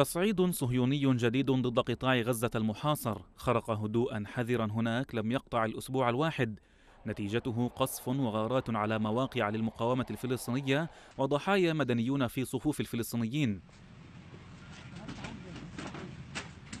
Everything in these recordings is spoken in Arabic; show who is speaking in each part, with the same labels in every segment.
Speaker 1: تصعيد صهيوني جديد ضد قطاع غزة المحاصر خرق هدوءا حذرا هناك لم يقطع الأسبوع الواحد نتيجته قصف وغارات على مواقع للمقاومة الفلسطينية وضحايا مدنيون في صفوف الفلسطينيين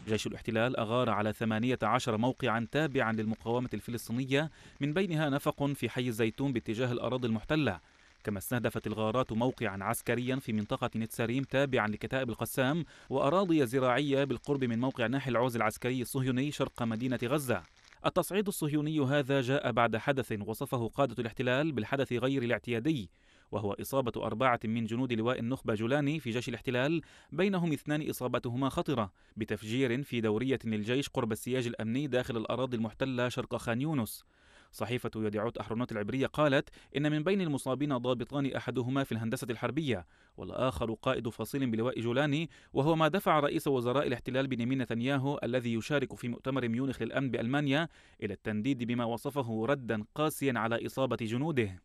Speaker 1: جيش الاحتلال أغار على 18 موقعا تابعا للمقاومة الفلسطينية من بينها نفق في حي الزيتون باتجاه الأراضي المحتلة كما استهدفت الغارات موقعا عسكريا في منطقة نتساريم تابعا لكتائب القسام وأراضي زراعية بالقرب من موقع ناحي العوز العسكري الصهيوني شرق مدينة غزة التصعيد الصهيوني هذا جاء بعد حدث وصفه قادة الاحتلال بالحدث غير الاعتيادي وهو إصابة أربعة من جنود لواء النخبة جولاني في جيش الاحتلال بينهم اثنان إصابتهما خطرة بتفجير في دورية للجيش قرب السياج الأمني داخل الأراضي المحتلة شرق خان يونس صحيفة يديعوت أحرونوت العبرية قالت إن من بين المصابين ضابطان أحدهما في الهندسة الحربية والآخر قائد فصيل بلواء جولاني وهو ما دفع رئيس وزراء الاحتلال بنيامين نتنياهو الذي يشارك في مؤتمر ميونخ للأمن بألمانيا إلى التنديد بما وصفه ردا قاسيا على إصابة جنوده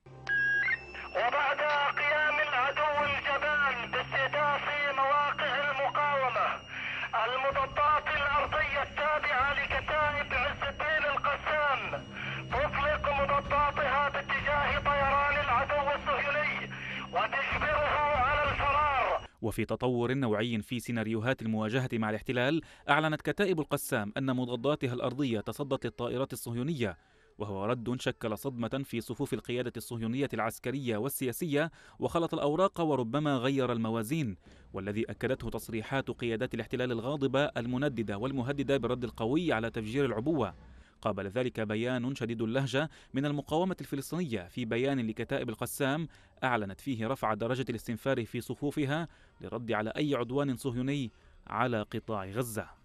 Speaker 1: وبعد قيام العدو الجبان باستهداف مواقع المقاومة المتطرفة وفي تطور نوعي في سيناريوهات المواجهة مع الاحتلال أعلنت كتائب القسام أن مضاداتها الأرضية تصدت للطائرات الصهيونية وهو رد شكل صدمة في صفوف القيادة الصهيونية العسكرية والسياسية وخلط الأوراق وربما غير الموازين والذي أكدته تصريحات قيادات الاحتلال الغاضبة المنددة والمهددة بالرد القوي على تفجير العبوة قابل ذلك بيان شديد اللهجة من المقاومة الفلسطينية في بيان لكتائب القسام أعلنت فيه رفع درجة الاستنفار في صفوفها للرد على أي عدوان صهيوني على قطاع غزة